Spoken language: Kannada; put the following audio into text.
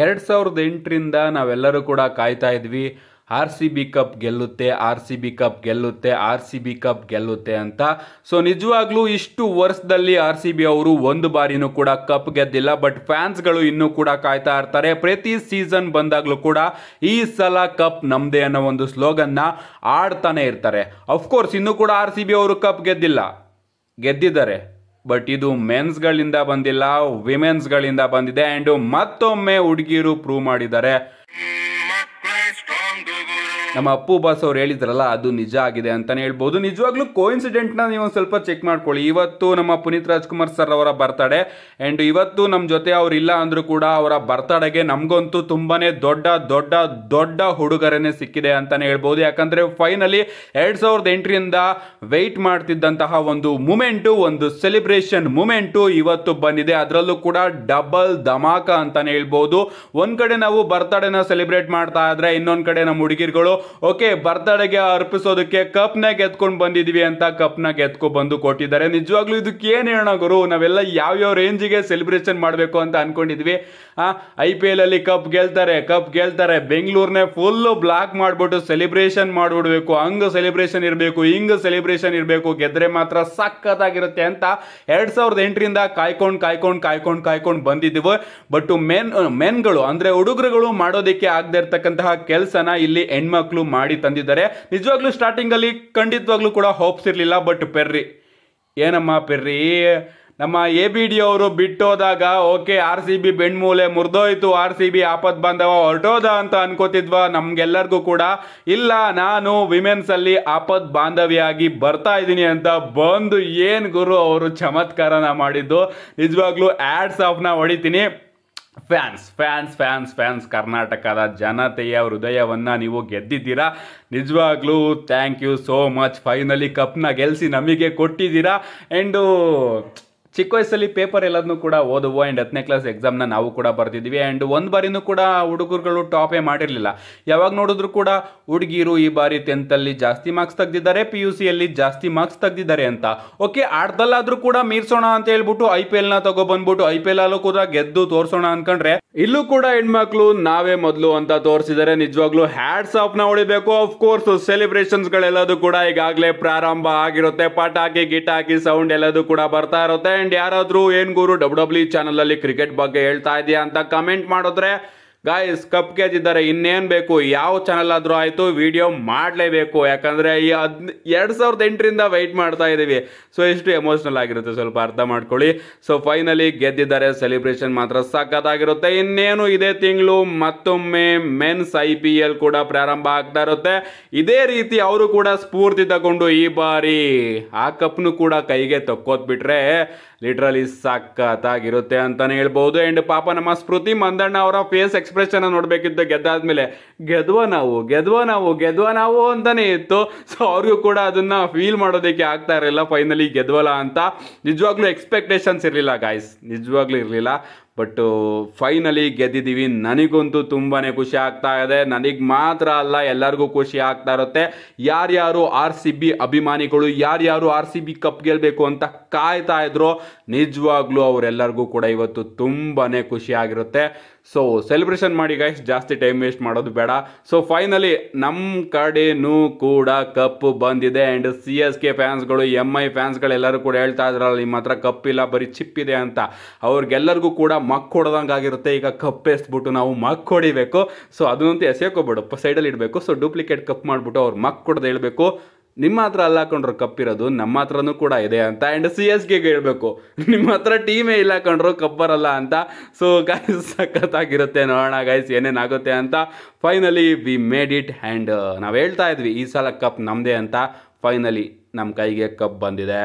ಎರಡು ಸಾವಿರದ ಎಂಟರಿಂದ ನಾವೆಲ್ಲರೂ ಕೂಡ ಕಾಯ್ತಾ ಇದ್ವಿ ಆರ್ ಸಿ ಬಿ ಕಪ್ ಗೆಲ್ಲುತ್ತೆ ಆರ್ ಸಿ ಬಿ ಕಪ್ ಗೆಲ್ಲುತ್ತೆ ಆರ್ ಸಿ ಬಿ ಕಪ್ ಗೆಲ್ಲುತ್ತೆ ಅಂತ ಸೊ ನಿಜವಾಗ್ಲೂ ಇಷ್ಟು ವರ್ಷದಲ್ಲಿ ಆರ್ ಸಿ ಬಿ ಅವರು ಒಂದು ಬಾರಿನೂ ಕೂಡ ಕಪ್ ಗೆದ್ದಿಲ್ಲ ಬಟ್ ಫ್ಯಾನ್ಸ್ಗಳು ಇನ್ನೂ ಕೂಡ ಕಾಯ್ತಾ ಇರ್ತಾರೆ ಪ್ರತಿ ಸೀಸನ್ ಬಂದಾಗಲೂ ಕೂಡ ಈ ಸಲ ಕಪ್ ನಮ್ಮದೇ ಅನ್ನೋ ಒಂದು ಸ್ಲೋಗನ್ನ ಆಡ್ತಾನೆ ಇರ್ತಾರೆ ಅಫ್ಕೋರ್ಸ್ ಇನ್ನೂ ಕೂಡ ಆರ್ ಸಿ ಬಿ ಅವರು ಕಪ್ ಗೆದ್ದಿಲ್ಲ ಗೆದ್ದಿದ್ದಾರೆ ಬಟ್ ಇದು ಮೆನ್ಸ್ಗಳಿಂದ ಬಂದಿಲ್ಲ ವಿಮೆನ್ಸ್ಗಳಿಂದ ಬಂದಿದೆ ಆ್ಯಂಡ್ ಮತ್ತೊಮ್ಮೆ ಹುಡುಗಿಯರು ಪ್ರೂವ್ ಮಾಡಿದ್ದಾರೆ ನಮ್ಮ ಅಪ್ಪು ಬಾಸ್ ಅವ್ರು ಹೇಳಿದ್ರಲ್ಲ ಅದು ನಿಜ ಆಗಿದೆ ಅಂತಲೇ ಹೇಳ್ಬೋದು ನಿಜವಾಗ್ಲೂ ಕೋಇನ್ಸಿಡೆಂಟ್ನ ನೀವು ಸ್ವಲ್ಪ ಚೆಕ್ ಮಾಡ್ಕೊಳ್ಳಿ ಇವತ್ತು ನಮ್ಮ ಪುನೀತ್ ರಾಜ್ಕುಮಾರ್ ಸರ್ ಅವರ ಬರ್ತಡೆ ಆ್ಯಂಡ್ ಇವತ್ತು ನಮ್ಮ ಜೊತೆ ಅವ್ರು ಇಲ್ಲ ಅಂದರೂ ಕೂಡ ಅವರ ಬರ್ತಡೆಗೆ ನಮಗಂತೂ ತುಂಬಾನೇ ದೊಡ್ಡ ದೊಡ್ಡ ದೊಡ್ಡ ಹುಡುಗರೇ ಸಿಕ್ಕಿದೆ ಅಂತಲೇ ಹೇಳ್ಬೋದು ಯಾಕಂದರೆ ಫೈನಲಿ ಎರಡು ಸಾವಿರದ ಎಂಟರಿಂದ ವೆಯ್ಟ್ ಮಾಡ್ತಿದ್ದಂತಹ ಒಂದು ಮೂಮೆಂಟು ಒಂದು ಸೆಲೆಬ್ರೇಷನ್ ಮೂಮೆಂಟು ಇವತ್ತು ಬಂದಿದೆ ಅದರಲ್ಲೂ ಕೂಡ ಡಬಲ್ ಧಮಾಕ ಅಂತಲೇ ಹೇಳ್ಬೋದು ಒಂದು ಕಡೆ ನಾವು ಬರ್ತಡೇನ ಸೆಲೆಬ್ರೇಟ್ ಮಾಡ್ತಾ ಇದ್ರೆ ಇನ್ನೊಂದು ಕಡೆ ನಮ್ಮ ಹುಡುಗಿರುಗಳು ಓಕೆ ಬರ್ತಡೆಗೆ ಅರ್ಪಿಸೋದಕ್ಕೆ ಕಪ್ನ ಎತ್ಕೊಂಡು ಬಂದಿದ್ವಿ ಅಂತ ಕಪ್ನ ಎತ್ಕೊಂಡು ಬಂದು ಕೊಟ್ಟಿದ್ದಾರೆ ನಿಜವಾಗ್ಲೂ ಇದಕ್ಕೆ ಏನು ಹೇಳೋಣ ಗುರು ನಾವೆಲ್ಲ ಯಾವ್ಯಾವ ರೇಂಜಿಗೆ ಸೆಲೆಬ್ರೇಷನ್ ಮಾಡಬೇಕು ಅಂತ ಅನ್ಕೊಂಡಿದ್ವಿ ಐ ಪಿ ಎಲ್ ಅಲ್ಲಿ ಕಪ್ ಗೆಲ್ತಾರೆ ಕಪ್ ಗೆಲ್ತಾರೆ ಬೆಂಗಳೂರನ್ನೇ ಫುಲ್ ಬ್ಲಾಕ್ ಮಾಡ್ಬಿಟ್ಟು ಸೆಲೆಬ್ರೇಷನ್ ಮಾಡ್ಬಿಡ್ಬೇಕು ಹಂಗ್ ಸೆಲೆಬ್ರೇಷನ್ ಇರಬೇಕು ಹಿಂಗ್ ಸೆಲೆಬ್ರೇಷನ್ ಇರಬೇಕು ಗೆದ್ರೆ ಮಾತ್ರ ಸಕ್ಕತ್ತಾಗಿರುತ್ತೆ ಅಂತ ಎರಡ್ ಸಾವಿರದ ಎಂಟರಿಂದ ಕಾಯ್ಕೊಂಡು ಕಾಯ್ಕೊಂಡು ಕಾಯ್ಕೊಂಡು ಕಾಯ್ಕೊಂಡು ಬಂದಿದ್ದೀವಿ ಬಟ್ ಮೆನ್ ಮೆನ್ಗಳು ಅಂದ್ರೆ ಹುಡುಗರುಗಳು ಮಾಡೋದಕ್ಕೆ ಆಗದೆ ಇರ್ತಕ್ಕಂತಹ ಕೆಲಸನ ಇಲ್ಲಿ ಹೆಣ್ಮಕ್ಳು ಮಾಡಿ ತಂದಿದ್ದಾರೆ ನಿಜವಾಗ್ಲೂ ಸ್ಟಾರ್ಟಿಂಗಲ್ಲಿ ಖಂಡಿತವಾಗ್ಲೂ ಕೂಡ ಹೋಪ್ಸ್ ಇರಲಿಲ್ಲ ಬಟ್ ಪೆರ್ರಿ ಏನಮ್ಮ ಪೆರ್ರಿ ನಮ್ಮ ಎ ಬಿ ಡಿ ಅವರು ಬಿಟ್ಟೋದಾಗ ಓಕೆ ಆರ್ ಸಿ ಬಿ ಬೆಣ್ಮೂಲೆ ಮುರಿದೋಯ್ತು ಆರ್ ಸಿ ಬಿ ಆಪತ್ ಬಾಂಧವ ಹೊರಟೋದ ಅಂತ ಅನ್ಕೋತಿದ್ವಾ ನಮ್ಗೆಲ್ಲರಿಗೂ ಕೂಡ ಇಲ್ಲ ನಾನು ವಿಮೆನ್ಸಲ್ಲಿ ಆಪತ್ ಬಾಂಧವಿಯಾಗಿ ಬರ್ತಾ ಇದ್ದೀನಿ ಅಂತ ಬಂದು ಏನು ಗುರು ಅವರು ಚಮತ್ಕಾರನ ಮಾಡಿದ್ದು ನಿಜವಾಗ್ಲೂ ಆ್ಯಡ್ಸ್ ಆಫ್ನ ಹೊಡಿತೀನಿ ಫ್ಯಾನ್ಸ್ ಫ್ಯಾನ್ಸ್ ಫ್ಯಾನ್ಸ್ ಫ್ಯಾನ್ಸ್ ಕರ್ನಾಟಕದ ಜನತೆಯ ಹೃದಯವನ್ನು ನೀವು ಗೆದ್ದಿದ್ದೀರಾ ನಿಜವಾಗ್ಲೂ thank you so much finally ಕಪ್ನ ಗೆಲ್ಸಿ ನಮಗೆ ಕೊಟ್ಟಿದ್ದೀರಾ ಆ್ಯಂಡು ಚಿಕ್ಕ ವಯಸ್ಸಲ್ಲಿ ಪೇಪರ್ ಎಲ್ಲದನ್ನು ಕೂಡ ಓದುವ ಆ್ಯಂಡ್ ಹತ್ತನೇ ಕ್ಲಾಸ್ ಎಕ್ಸಾಮ್ನ ನಾವು ಕೂಡ ಬರ್ತಿದ್ವಿ ಆ್ಯಂಡ್ ಒಂದು ಬಾರಿನೂ ಕೂಡ ಹುಡುಗರುಗಳು ಟಾಪೇ ಮಾಡಿರಲಿಲ್ಲ ಯಾವಾಗ ನೋಡಿದ್ರು ಕೂಡ ಹುಡುಗಿರು ಈ ಬಾರಿ ಟೆಂತಲ್ಲಿ ಜಾಸ್ತಿ ಮಾರ್ಕ್ಸ್ ತೆಗೆದಿದ್ದಾರೆ ಪಿ ಯು ಸಿಯಲ್ಲಿ ಜಾಸ್ತಿ ಮಾರ್ಕ್ಸ್ ತೆಗೆದಿದ್ದಾರೆ ಅಂತ ಓಕೆ ಆಟದಲ್ಲಾದರೂ ಕೂಡ ಮೀರ್ಸೋಣ ಅಂತ ಹೇಳ್ಬಿಟ್ಟು ಐ ಪಿ ಎಲ್ನ ತಗೊಬಂದ್ಬಿಟ್ಟು ಐ ಪಿ ಎಲ್ ಅಲ್ಲೂ ಕೂಡ ಗೆದ್ದು ತೋರಿಸೋಣ ಅಂದ್ಕೊಂಡ್ರೆ ಇಲ್ಲೂ ಕೂಡ ಹೆಣ್ಮಕ್ಳು ನಾವೇ ಮೊದಲು ಅಂತ ತೋರಿಸಿದರೆ ನಿಜವಾಗ್ಲೂ ಹ್ಯಾಡ್ಸ್ ಆಫ್ ನ ಹೊಡಿಬೇಕು ಆಫ್ ಕೋರ್ಸ್ ಸೆಲೆಬ್ರೇಷನ್ಸ್ ಗಳೆಲ್ಲದೂ ಕೂಡ ಈಗಾಗಲೇ ಪ್ರಾರಂಭ ಆಗಿರುತ್ತೆ ಪಟಾಕಿ ಗಿಟಾಕಿ ಸೌಂಡ್ ಎಲ್ಲದೂ ಕೂಡ ಬರ್ತಾ ಇರುತ್ತೆ ಅಂಡ್ ಯಾರಾದ್ರೂ ಏನ್ ಗುರು ಡಬ್ಲ್ಯೂ ಡಬ್ಲ್ಯೂ ಚಾನಲ್ ಅಲ್ಲಿ ಕ್ರಿಕೆಟ್ ಬಗ್ಗೆ ಹೇಳ್ತಾ ಇದೆಯಾ ಅಂತ ಕಮೆಂಟ್ ಮಾಡಿದ್ರೆ ಗಾಯ್ಸ್ ಕಪ್ ಗೆದ್ದಿದ್ದಾರೆ ಇನ್ನೇನು ಬೇಕು ಯಾವ ಚಾನಲ್ ಆದರೂ ಆಯಿತು ವಿಡಿಯೋ ಮಾಡಲೇಬೇಕು ಯಾಕಂದರೆ ಈ ಹದ್ ಎರಡು ಸಾವಿರದ ಎಂಟರಿಂದ ವೆಯ್ಟ್ ಮಾಡ್ತಾ ಇದ್ದೀವಿ ಸೊ ಎಷ್ಟು ಎಮೋಷ್ನಲ್ ಆಗಿರುತ್ತೆ ಸ್ವಲ್ಪ ಅರ್ಥ ಮಾಡ್ಕೊಳ್ಳಿ ಸೊ ಫೈನಲಿ ಗೆದ್ದಿದ್ದಾರೆ ಸೆಲೆಬ್ರೇಷನ್ ಮಾತ್ರ ಸಖತ್ತಾಗಿರುತ್ತೆ ಇನ್ನೇನು ಇದೇ ತಿಂಗಳು ಮತ್ತೊಮ್ಮೆ ಮೆನ್ಸ್ ಐ ಪಿ ಎಲ್ ಕೂಡ ಪ್ರಾರಂಭ ಆಗ್ತಾ ಇರುತ್ತೆ ಇದೇ ರೀತಿ ಅವರು ಕೂಡ ಸ್ಫೂರ್ತಿ ತಗೊಂಡು ಈ ಬಾರಿ ಆ ಕಪ್ನು ಕೂಡ ಕೈಗೆ ಬಿಟ್ರೆ ಲಿಟ್ರಲಿ ಸಕ್ಕತ್ತಾಗಿರುತ್ತೆ ಅಂತಲೇ ಹೇಳ್ಬೋದು ಆ್ಯಂಡ್ ಪಾಪ ನಮ್ಮ ಸ್ಮೃತಿ ಮಂದಣ್ಣ ಅವರ ಫೇಸ್ ಎಕ್ಸ್ ಎಕ್ಸ್ಪ್ರೆಷನ್ ನೋಡಬೇಕಿದ್ದ ಗೆದ್ದಾದ್ಮೇಲೆ ಗೆದ್ವ ನಾವು ಗೆದ್ವ ನಾವು ಗೆದ್ವ ನಾವು ಅಂತಾನೆ ಇತ್ತು ಸೊ ಅವ್ರಿಗೂ ಕೂಡ ಅದನ್ನ ಫೀಲ್ ಮಾಡೋದಕ್ಕೆ ಆಗ್ತಾ ಇರಲಿಲ್ಲ ಫೈನಲಿ ಗೆದ್ವಲ್ಲ ಅಂತ ನಿಜವಾಗ್ಲೂ ಎಕ್ಸ್ಪೆಕ್ಟೇಷನ್ಸ್ ಇರಲಿಲ್ಲ ಗಾಯ್ಸ್ ನಿಜವಾಗ್ಲೂ ಇರಲಿಲ್ಲ ಬಟ್ಟು ಫೈನಲಿ ಗೆದ್ದಿದ್ದೀವಿ ನನಗಂತೂ ತುಂಬಾ ಖುಷಿ ಆಗ್ತಾ ಇದೆ ನನಗೆ ಮಾತ್ರ ಅಲ್ಲ ಎಲ್ಲರಿಗೂ ಖುಷಿ ಆಗ್ತಾ ಇರುತ್ತೆ ಯಾರ್ಯಾರು ಆರ್ ಸಿ ಬಿ ಅಭಿಮಾನಿಗಳು ಯಾರ್ಯಾರು ಆರ್ ಸಿ ಬಿ ಕಪ್ ಗೆಲ್ಲಬೇಕು ಅಂತ ಕಾಯ್ತಾ ಇದ್ರು ನಿಜವಾಗ್ಲೂ ಅವರೆಲ್ಲರಿಗೂ ಕೂಡ ಇವತ್ತು ತುಂಬಾ ಖುಷಿ ಆಗಿರುತ್ತೆ ಸೊ ಸೆಲೆಬ್ರೇಷನ್ ಮಾಡಿ ಗೈಸ್ ಜಾಸ್ತಿ ಟೈಮ್ ವೇಸ್ಟ್ ಮಾಡೋದು ಬೇಡ ಸೊ ಫೈನಲಿ ನಮ್ಮ ಕಡೆಯೂ ಕೂಡ ಕಪ್ ಬಂದಿದೆ ಆ್ಯಂಡ್ ಸಿ ಎಸ್ ಕೆ ಫ್ಯಾನ್ಸ್ಗಳು ಎಮ್ ಐ ಫ್ಯಾನ್ಸ್ಗಳೆಲ್ಲರೂ ಕೂಡ ಹೇಳ್ತಾ ಇದ್ರಲ್ಲ ನಿಮ್ಮ ಹತ್ರ ಕಪ್ ಇಲ್ಲ ಬರೀ ಚಿಪ್ ಇದೆ ಅಂತ ಅವ್ರಿಗೆಲ್ಲರಿಗೂ ಕೂಡ ಮಕ್ಕೊಡ್ದಂಗೆ ಆಗಿರುತ್ತೆ ಈಗ ಕಪ್ ಎಸ್ಬಿಟ್ಟು ನಾವು ಮಕ್ ಹೊಡಿಬೇಕು ಸೊ ಅದನ್ನಂತೂ ಎಸೆಯೋಕೋಗ್ಬೇಡ ಸೈಡಲ್ಲಿ ಇಡಬೇಕು ಸೊ ಡೂಪ್ಲಿಕೇಟ್ ಕಪ್ ಮಾಡಿಬಿಟ್ಟು ಅವ್ರು ಮಕ್ ಕೊಡೋದು ಹೇಳಬೇಕು ನಿಮ್ಮ ಹತ್ರ ಅಲ್ಲ ಹಾಕೊಂಡ್ರು ಕಪ್ ಇರೋದು ನಮ್ಮ ಹತ್ರನೂ ಕೂಡ ಇದೆ ಅಂತ ಆ್ಯಂಡ್ ಸಿ ಎಸ್ ಗೆ ಹೇಳಬೇಕು ನಿಮ್ಮ ಹತ್ರ ಟೀಮೇ ಇಲ್ಲ ಹಾಕೊಂಡ್ರು ಕಪ್ ಬರಲ್ಲ ಅಂತ ಸೊ ಗಾಯ್ಸ್ ಸಖತ್ತಾಗಿರುತ್ತೆ ನೋಡೋಣ ಗಾಯ್ಸ್ ಏನೇನಾಗುತ್ತೆ ಅಂತ finally we made it and ನಾವು ಹೇಳ್ತಾ ಇದ್ವಿ ಈ ಸಲ ಕಪ್ ನಮ್ಮದೇ ಅಂತ ಫೈನಲಿ ನಮ್ಮ ಕೈಗೆ ಕಪ್ ಬಂದಿದೆ